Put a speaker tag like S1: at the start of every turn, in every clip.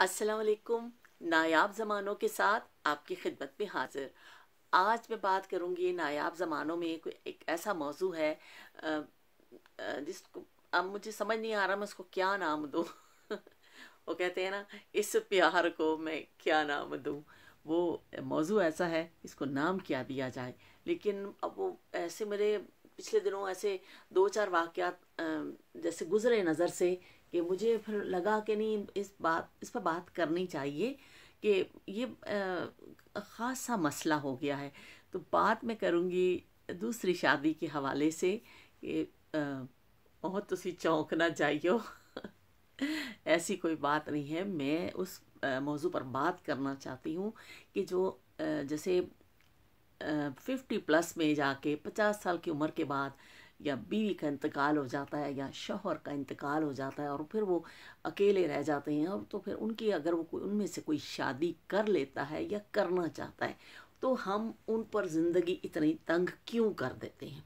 S1: असलकुम नायाब ज़मानों के साथ आपकी खिदमत में हाजिर आज मैं बात करूँगी नायाब ज़मानों में कोई एक ऐसा मौजू है जिसको अब मुझे समझ नहीं आ रहा मैं उसको क्या नाम दूँ वो कहते हैं ना इस प्यार को मैं क्या नाम दूँ वो मौजू ऐसा है इसको नाम क्या दिया जाए लेकिन अब वो ऐसे मेरे पिछले दिनों ऐसे दो चार वाक़ जैसे गुजरे नज़र से कि मुझे फिर लगा कि नहीं इस बात इस पर बात करनी चाहिए कि ये ख़ास सा मसला हो गया है तो बात मैं करूँगी दूसरी शादी के हवाले से कि बहुत तुम चौंक ना जाइयो ऐसी कोई बात नहीं है मैं उस मौजू पर बात करना चाहती हूँ कि जो जैसे फिफ्टी प्लस में जाके पचास साल की उम्र के बाद या बीवी का इंतकाल हो जाता है या शोहर का इंतकाल हो जाता है और फिर वो अकेले रह जाते हैं और तो फिर उनकी अगर वो उनमें से कोई शादी कर लेता है या करना चाहता है तो हम उन पर ज़िंदगी इतनी तंग क्यों कर देते हैं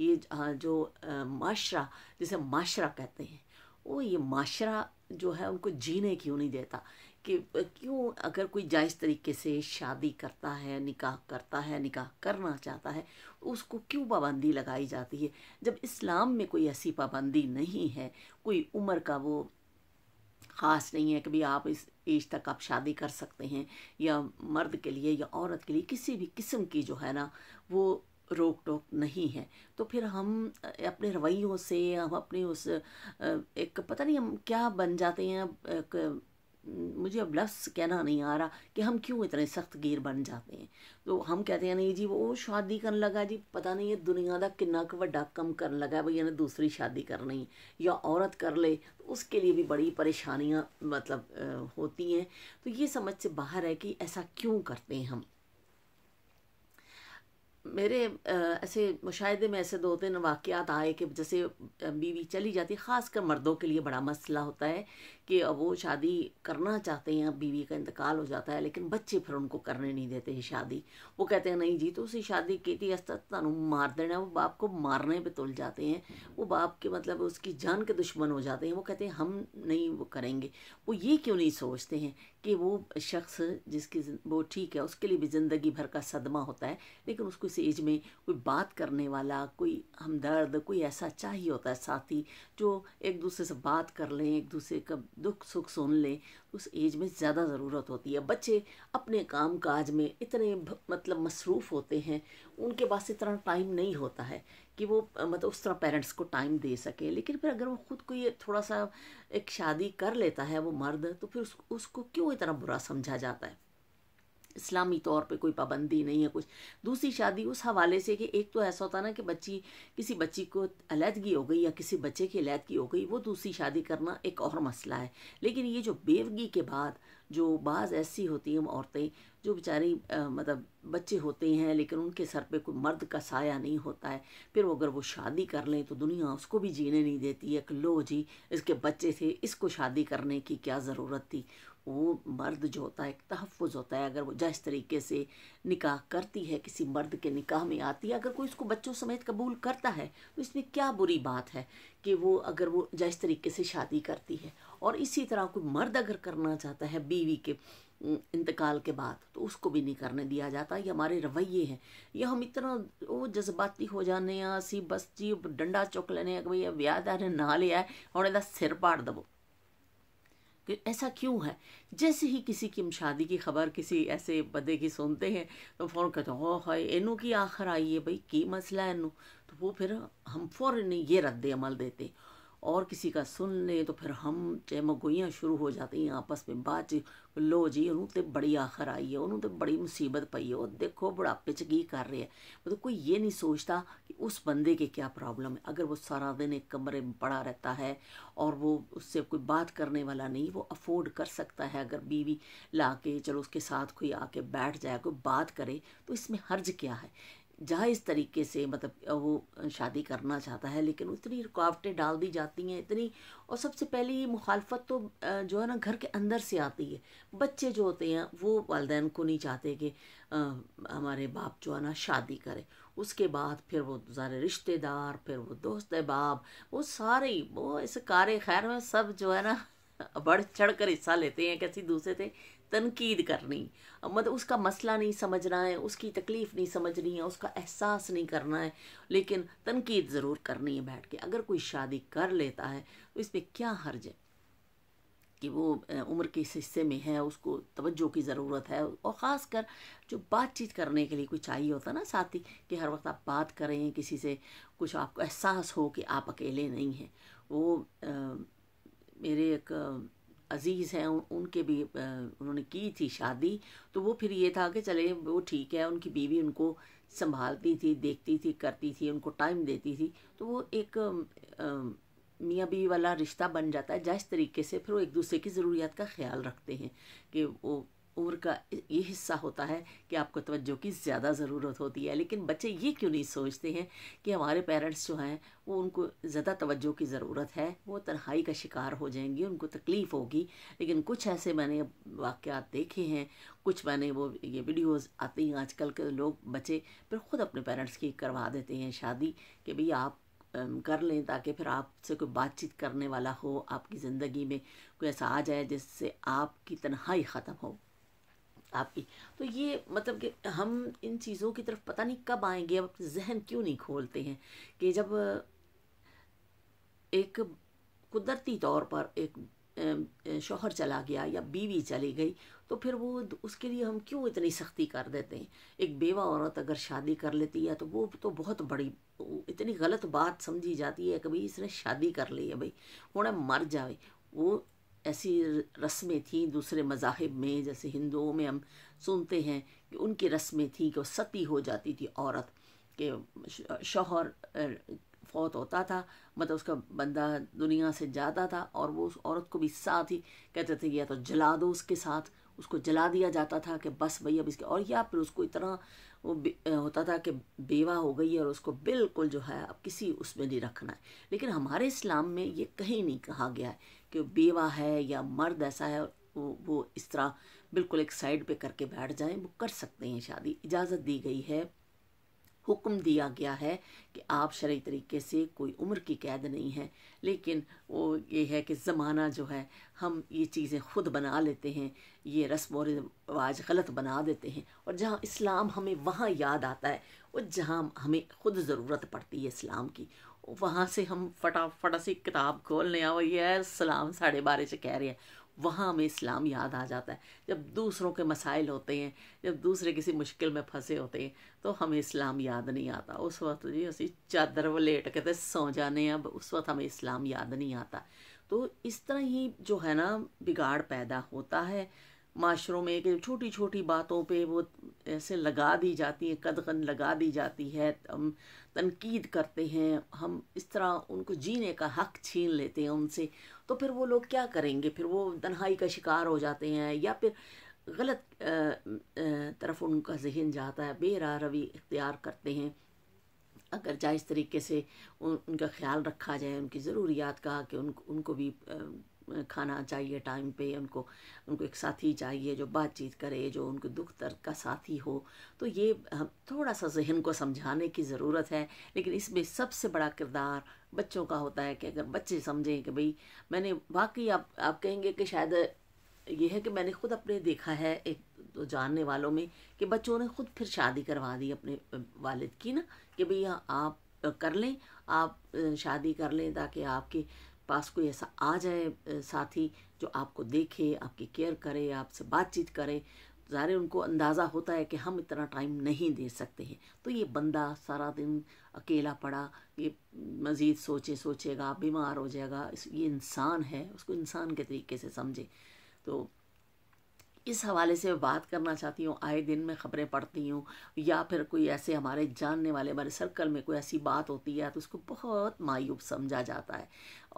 S1: ये हाँ, जो माशरा जिसे माशरा कहते हैं वो ये माशरा जो है उनको जीने क्यों नहीं देता कि क्यों अगर कोई जायज़ तरीके से शादी करता है निकाह करता है निकाह करना चाहता है उसको क्यों पाबंदी लगाई जाती है जब इस्लाम में कोई ऐसी पाबंदी नहीं है कोई उम्र का वो ख़ास नहीं है कभी आप इस एज तक आप शादी कर सकते हैं या मर्द के लिए या औरत के लिए किसी भी किस्म की जो है ना वो रोक टोक नहीं है तो फिर हम अपने रवैयों से हम अपने उस एक पता नहीं हम क्या बन जाते हैं एक मुझे अब लफ्स कहना नहीं आ रहा कि हम क्यों इतने सख्त गिर बन जाते हैं तो हम कहते हैं नहीं जी वो शादी करने लगा जी पता नहीं ये दुनिया का किन्ना क व्डा कम कर लगा भाई इन्हें दूसरी शादी करनी या औरत कर ले तो उसके लिए भी बड़ी परेशानियाँ मतलब होती हैं तो ये समझ से बाहर है कि ऐसा क्यों करते हैं हम मेरे ऐसे मुशाहदे में ऐसे दो तीन वाक़ात आए कि जैसे बीवी चली जाती है ख़ास कर मर्दों के लिए बड़ा मसला होता है कि अब वो शादी करना चाहते हैं अब बीवी का इंतकाल हो जाता है लेकिन बच्चे फिर उनको करने नहीं देते हैं शादी वो कहते हैं नहीं जी तो उसी शादी की थी अस्त तानू मार देना वो बाप को मारने पे तुल जाते हैं वो बाप के मतलब उसकी जान के दुश्मन हो जाते हैं वो कहते हैं हम नहीं वो करेंगे वो ये क्यों नहीं सोचते हैं कि वो शख्स जिसकी वो ठीक है उसके लिए भी ज़िंदगी भर का सदमा होता है लेकिन उसको इस एज में कोई बात करने वाला कोई हमदर्द कोई ऐसा चाहिए होता है साथी जो एक दूसरे से बात कर लें एक दूसरे का दुख सुख सुन लें उस एज में ज़्यादा ज़रूरत होती है बच्चे अपने काम काज में इतने मतलब मसरूफ़ होते हैं उनके पास इतना टाइम नहीं होता है कि वो मतलब उस तरह पेरेंट्स को टाइम दे सके लेकिन फिर अगर वो ख़ुद को ये थोड़ा सा एक शादी कर लेता है वो मर्द तो फिर उस, उसको क्यों इतना बुरा समझा जाता है इस्लामी तौर पे कोई पाबंदी नहीं है कुछ दूसरी शादी उस हवाले से कि एक तो ऐसा होता ना कि बच्ची किसी बच्ची को अलीहदगी हो गई या किसी बच्चे की अलहदगी हो गई वो दूसरी शादी करना एक और मसला है लेकिन ये जो बेवगी के बाद जो बाज़ ऐसी होती हैं औरतें जो बेचारी मतलब बच्चे होते हैं लेकिन उनके सर पे कोई मर्द का साया नहीं होता है फिर वो अगर वो शादी कर लें तो दुनिया उसको भी जीने नहीं देती है कि लो जी इसके बच्चे थे इसको शादी करने की क्या ज़रूरत थी वो मर्द जो होता है एक तहफ़ होता है अगर वो जिस तरीके से निकाह करती है किसी मर्द के निकाह में आती है अगर कोई इसको बच्चों समेत कबूल करता है तो इसमें क्या बुरी बात है कि वो अगर वो जिस तरीके से शादी करती है और इसी तरह कोई मर्द अगर करना चाहता है बीवी के इंतकाल के बाद तो उसको भी नहीं करने दिया जाता ये हमारे रवैये हैं या हम इतना वो जज्बाती हो जाने हैं असी बस जी डंडा चुक लेने भैया ब्याह दाने ना लिया है सिर पाड़ दबो कि ऐसा क्यों है जैसे ही किसी की शादी की खबर किसी ऐसे बदे की सुनते हैं तो फ़ौरन कहते हैं ओ हाय इनू की आखिर आई है भाई की मसला है इनू तो वो फिर हम फ़ौरन ये रद्द अमल देते हैं और किसी का सुन ले तो फिर हम चहमगोइयाँ शुरू हो जाती हैं आपस में बातचीत लो जी उन्होंने तो बड़ी आखिर आई है उन्होंने तो बड़ी मुसीबत पई है ਉਹ देखो ਬੁਢਾਪੇ 'ਚ कर रहे हैं मतलब कोई ये नहीं सोचता कि उस बंदे के क्या प्रॉब्लम है अगर वो सारा दिन एक कमरे में पड़ा रहता है और वो उससे कोई बात करने वाला नहीं वो अफोर्ड कर सकता है अगर बीवी ला के चलो उसके साथ कोई आके बैठ जाए कोई बात करे तो इसमें हर्ज क्या है जहाँ इस तरीके से मतलब वो शादी करना चाहता है लेकिन उतनी रुकावटें डाल दी जाती हैं इतनी और सबसे पहले ये मुखालफत तो जो है ना घर के अंदर से आती है बच्चे जो होते हैं वो वालदेन को नहीं चाहते कि हमारे बाप जो है ना शादी करे उसके बाद फिर वो सारे रिश्तेदार फिर वो दोस्त बाप वो सारे वो इस कार खैर में सब जो है ना बढ़ चढ़ कर हिस्सा लेते हैं किसी दूसरे से तनकीद करनी मतलब उसका मसला नहीं समझना है उसकी तकलीफ़ नहीं समझनी है उसका एहसास नहीं करना है लेकिन तनकीद ज़रूर करनी है बैठ के अगर कोई शादी कर लेता है तो इसमें क्या हर्ज है कि वो उम्र के इस हिस्से में है उसको तवज्जो की ज़रूरत है और ख़ास कर जो बातचीत करने के लिए कोई चाहिए होता ना साथी कि हर वक्त आप बात करें किसी से कुछ आपको एहसास हो कि आप अकेले नहीं हैं वो आ, मेरे एक अज़ीज़ हैं उनके भी उन्होंने की थी शादी तो वो फिर ये था कि चले वो ठीक है उनकी बीवी उनको संभालती थी देखती थी करती थी उनको टाइम देती थी तो वो एक मियाँ बीवी वाला रिश्ता बन जाता है जिस तरीके से फिर वो एक दूसरे की ज़रूरियात का ख्याल रखते हैं कि वो उम्र का ये हिस्सा होता है कि आपको तवज्जो की ज़्यादा ज़रूरत होती है लेकिन बच्चे ये क्यों नहीं सोचते हैं कि हमारे पेरेंट्स जो हैं वो उनको ज़्यादा तवज्जो की ज़रूरत है वो तन्हाई का शिकार हो जाएंगी उनको तकलीफ़ होगी लेकिन कुछ ऐसे मैंने वाक़ देखे हैं कुछ मैंने वो ये वीडियोस आती हैं आजकल के लोग बच्चे फिर ख़ुद अपने पेरेंट्स की करवा देते हैं शादी कि भई आप कर लें ताकि फिर आपसे कोई बातचीत करने वाला हो आपकी ज़िंदगी में कोई ऐसा आ जाए जिससे आपकी तन्हाई ख़त्म हो आप भी तो ये मतलब कि हम इन चीज़ों की तरफ पता नहीं कब आएंगे अब अपने जहन क्यों नहीं खोलते हैं कि जब एक कुदरती तौर पर एक शोहर चला गया या बीवी चली गई तो फिर वो उसके लिए हम क्यों इतनी सख्ती कर देते हैं एक बेवा औरत अगर शादी कर लेती है तो वो तो बहुत बड़ी इतनी गलत बात समझी जाती है कि भाई इसने शादी कर ली है भाई उन्हें मर जाए वो ऐसी रस्में थीं दूसरे मजाहब में जैसे हिंदुओं में हम सुनते हैं कि उनकी रस्में थीं कि वो सती हो जाती थी औरत के शोहर फौत होता था मतलब उसका बंदा दुनिया से जाता था और वो उस औरत को भी साथ ही कहते थे या तो जला दो उसके साथ उसको जला दिया जाता था कि बस भैया अब इसके और या फिर उसको इतना वो होता था कि बेवा हो गई है और उसको बिल्कुल जो है अब किसी उसमें नहीं रखना है लेकिन हमारे इस्लाम में ये कहीं नहीं कहा गया है कि बेवा है या मर्द ऐसा है वो वो इस तरह बिल्कुल एक साइड पे करके बैठ जाएं वो कर सकते हैं शादी इजाज़त दी गई है हुक्म दिया गया है कि आप शरी तरीके से कोई उम्र की कैद नहीं है लेकिन वो ये है कि ज़माना जो है हम ये चीज़ें खुद बना लेते हैं ये रस्म और रवाज गलत बना देते हैं और जहाँ इस्लाम हमें वहाँ याद आता है और जहाँ हमें खुद ज़रूरत पड़ती है इस्लाम की वहाँ से हम फटाफट असी किताब खोल लें और ये सलाम साढ़े बारे से कह रहे हैं वहाँ हमें इस्लाम याद आ जाता है जब दूसरों के मसाइल होते हैं जब दूसरे किसी मुश्किल में फंसे होते हैं तो हमें इस्लाम याद नहीं आता उस वक्त जी उसी चादर व लेट के थे सो जाने अब उस वक्त हमें इस्लाम याद नहीं आता तो इस तरह ही जो है ना बिगाड़ पैदा होता है माशरों में कि छोटी छोटी बातों पे वो ऐसे लगा दी जाती है कदगन लगा दी जाती है हम तनकीद करते हैं हम इस तरह उनको जीने का हक छीन लेते हैं उनसे तो फिर वो लोग क्या करेंगे फिर वो तन्हाई का शिकार हो जाते हैं या फिर गलत तरफ उनका जहन जाता है बेरा रवि इख्तियार करते हैं अगर जायज़ तरीके से उन, उनका ख्याल रखा जाए उनकी ज़रूरियात का कि उन, उनको भी खाना चाहिए टाइम पे उनको उनको एक साथी चाहिए जो बातचीत करे जो उनको दुख दर्द का साथी हो तो ये थोड़ा सा जहन को समझाने की ज़रूरत है लेकिन इसमें सबसे बड़ा किरदार बच्चों का होता है कि अगर बच्चे समझें कि भाई मैंने वाकई आप आप कहेंगे कि शायद ये है कि मैंने खुद अपने देखा है एक तो जानने वालों में कि बच्चों ने खुद फिर शादी करवा दी अपने वालिद की ना कि भैया हाँ, आप कर लें आप शादी कर लें ताकि आपके पास कोई ऐसा आ जाए साथी जो आपको देखे आपकी केयर करे आपसे बातचीत करे ज़ाहिर उनको अंदाज़ा होता है कि हम इतना टाइम नहीं दे सकते हैं तो ये बंदा सारा दिन अकेला पड़ा ये मज़ीद सोचे सोचेगा बीमार हो जाएगा इस ये इंसान है उसको इंसान के तरीके से समझे तो इस हवाले से बात करना चाहती हूँ आए दिन में ख़बरें पढ़ती हूँ या फिर कोई ऐसे हमारे जानने वाले हमारे सर्कल में कोई ऐसी बात होती है तो उसको बहुत मायूब समझा जाता है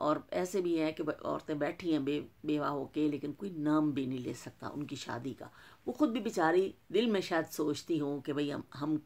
S1: और ऐसे भी हैं कि औरतें बैठी हैं बे बेवा होके लेकिन कोई नाम भी नहीं ले सकता उनकी शादी का वो ख़ुद भी बेचारी दिल में शायद सोचती हों कि भाई हम हम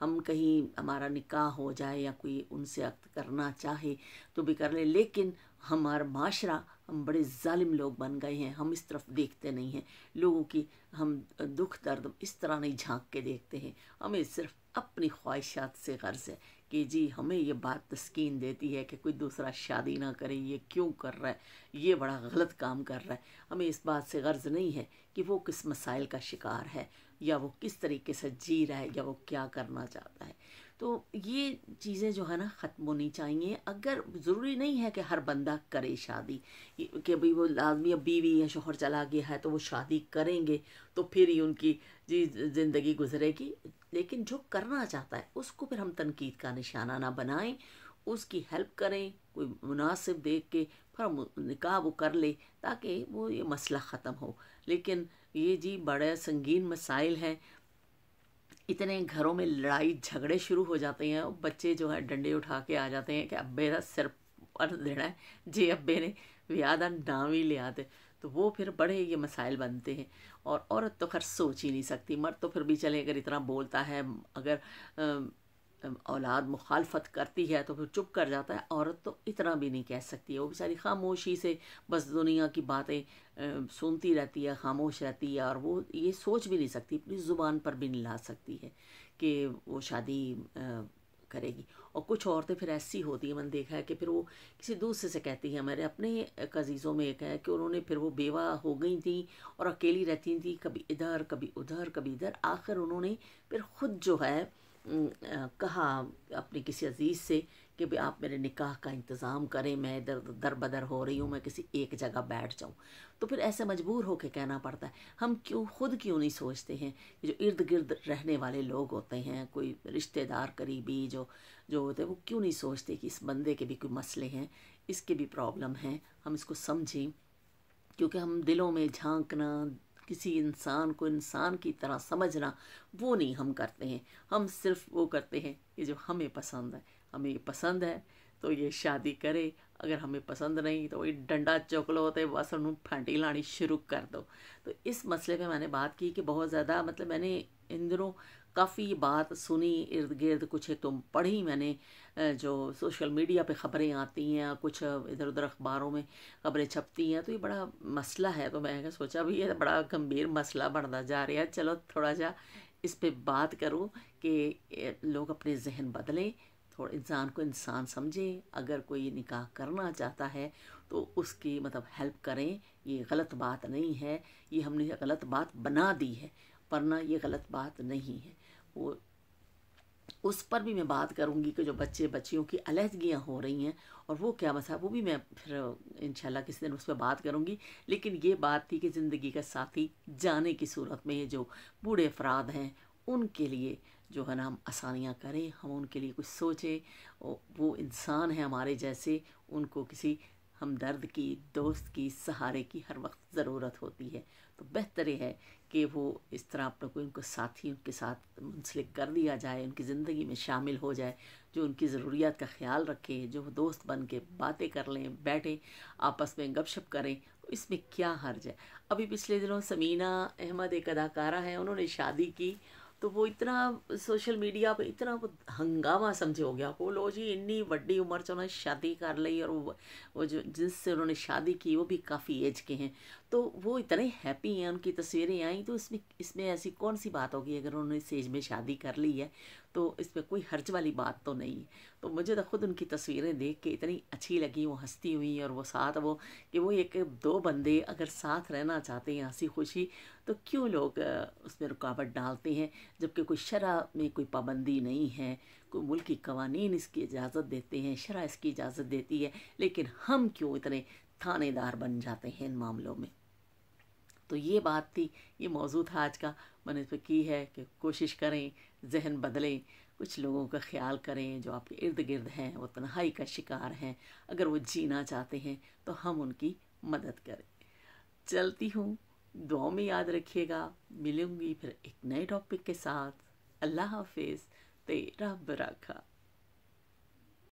S1: हम कहीं हमारा निकाह हो जाए या कोई उनसे अक्त करना चाहे तो भी कर ले लेकिन हमारा माशरा हम बड़े ालिम लोग बन गए हैं हम इस तरफ देखते नहीं हैं लोगों की हम दुख दर्द इस तरह नहीं झांक के देखते हैं हमें सिर्फ अपनी ख्वाहिशात से गर्ज है कि जी हमें ये बात तस्कीन देती है कि कोई दूसरा शादी ना करे ये क्यों कर रहा है ये बड़ा गलत काम कर रहा है हमें इस बात से गर्ज नहीं है कि वो किस मसाइल का शिकार है या वो किस तरीके से जी रहा है या वो क्या करना चाहता है तो ये चीज़ें जो है ना ख़त्म होनी चाहिए अगर ज़रूरी नहीं है कि हर बंदा करे शादी कि भाई वो लाजमी अब बीवी या शोहर चला गया है तो वो शादी करेंगे तो फिर ही उनकी जी ज़िंदगी गुजरेगी लेकिन जो करना चाहता है उसको फिर हम तनकीद का निशाना ना बनाएं उसकी हेल्प करें कोई मुनासिब देख के फिर हम निकाह वो कर ले ताकि वो ये मसला ख़त्म हो लेकिन ये जी बड़े संगीन मसाइल हैं इतने घरों में लड़ाई झगड़े शुरू हो जाते हैं और बच्चे जो है डंडे उठा के आ जाते हैं कि अब्बे का सिर पर देना है जी अब्बे ने व्याह का नाम ही ले आते तो वो फिर बड़े ये मसाइल बनते हैं और औरत तो खैर सोच ही नहीं सकती मर्द तो फिर भी चले अगर इतना बोलता है अगर औलाद मुखालफत करती है तो फिर चुप कर जाता है औरत तो इतना भी नहीं कह सकती है वो बेचारी खामोशी से बस दुनिया की बातें सुनती रहती है खामोश रहती है और वो ये सोच भी नहीं सकती अपनी ज़ुबान पर भी नहीं ला सकती है कि वो शादी करेगी और कुछ औरतें फिर ऐसी होती हैं मैंने देखा है कि फिर वो किसी दूसरे से कहती हैं हमारे अपने कजीज़ों में एक है कि उन्होंने फिर वो बेवा हो गई थी और अकेली रहती थी कभी इधर कभी उधर कभी इधर आखिर उन्होंने फिर खुद जो है कहा अपने किसी अजीज़ से कि भाई आप मेरे निकाह का इंतज़ाम करें मैं इधर दर बदर हो रही हूँ मैं किसी एक जगह बैठ जाऊँ तो फिर ऐसे मजबूर होकर कहना पड़ता है हम क्यों खुद क्यों नहीं सोचते हैं कि जो इर्द गिर्द रहने वाले लोग होते हैं कोई रिश्तेदार करीबी जो जो होते हैं वो क्यों नहीं सोचते कि इस बंदे के भी कोई मसले हैं इसके भी प्रॉब्लम हैं हम इसको समझें क्योंकि हम दिलों में झांकना किसी इंसान को इंसान की तरह समझना वो नहीं हम करते हैं हम सिर्फ वो करते हैं कि जो हमें पसंद है हमें ये पसंद है तो ये शादी करे अगर हमें पसंद नहीं तो वही डंडा चुक लो तो बस उन्होंने फांटी लानी शुरू कर दो तो इस मसले पे मैंने बात की कि बहुत ज़्यादा मतलब मैंने इन दिनों काफ़ी बात सुनी इर्द गिर्द कुछ एक तो पढ़ी मैंने जो सोशल मीडिया पे ख़बरें आती हैं कुछ इधर उधर अखबारों में खबरें छपती हैं तो ये बड़ा मसला है तो मैं सोचा भी ये बड़ा गंभीर मसला बढ़ता जा रहा है चलो थोड़ा सा इस पर बात करूँ कि लोग अपने जहन बदलें थोड़ा इंसान को इंसान समझें अगर कोई निकाह करना चाहता है तो उसकी मतलब हेल्प करें ये गलत बात नहीं है ये हमने गलत बात बना दी है वरना ये गलत बात नहीं है वो उस पर भी मैं बात करूँगी कि जो बच्चे बच्चियों की अलहदगियाँ हो रही हैं और वो क्या मसा वो भी मैं फिर इंशाल्लाह किसी दिन उस पर बात करूँगी लेकिन ये बात थी कि ज़िंदगी का साथी जाने की सूरत में ये जो बूढ़े अफराद हैं उनके लिए जो है ना हम आसानियाँ करें हम उनके लिए कुछ सोचें वो इंसान है हमारे जैसे उनको किसी हमदर्द की दोस्त की सहारे की हर वक्त ज़रूरत होती है तो बेहतर है कि वो इस तरह अपने को उनको साथी उनके साथ मुंसलिक कर दिया जाए उनकी ज़िंदगी में शामिल हो जाए जो उनकी ज़रूरियात का ख्याल रखे जो दोस्त बन के बातें कर लें बैठें आपस में गपशप करें तो इसमें क्या हर्ज है अभी पिछले दिनों समीना अहमद एक अदाकारा है उन्होंने शादी की तो वो इतना सोशल मीडिया पे इतना हंगामा समझे हो गया वो लो जी इन्नी वी उम्र च उन्होंने शादी कर ली और वो, वो जो जिससे उन्होंने शादी की वो भी काफ़ी एज के हैं तो वो इतने हैप्पी हैं उनकी तस्वीरें आई तो इसमें इसमें ऐसी कौन सी बात होगी अगर उन्होंने सेज में शादी कर ली है तो इसमें कोई हर्ज वाली बात तो नहीं है तो मुझे तो खुद उनकी तस्वीरें देख के इतनी अच्छी लगी वो हंसती हुई और वो साथ वो कि वो एक दो बंदे अगर साथ रहना चाहते हैं हंसी खुशी तो क्यों लोग उसमें रुकावट डालते हैं जबकि कोई शरा में कोई पाबंदी नहीं है कोई मुल्क की कवानीन इसकी इजाज़त देते हैं शरा इसकी इजाज़त देती है लेकिन हम क्यों इतने थानेदार बन जाते हैं इन मामलों में तो ये बात थी ये मौजूद था आज का मैंने इस पर की है कि कोशिश करें जहन बदलें कुछ लोगों का ख्याल करें जो आपके इर्द गिर्द हैं वो तन्हाई का शिकार हैं अगर वो जीना चाहते हैं तो हम उनकी मदद करें चलती हूँ दुआ में याद रखिएगा मिलूंगी फिर एक नए टॉपिक के साथ अल्लाह हाफिज़ तेरा बराखा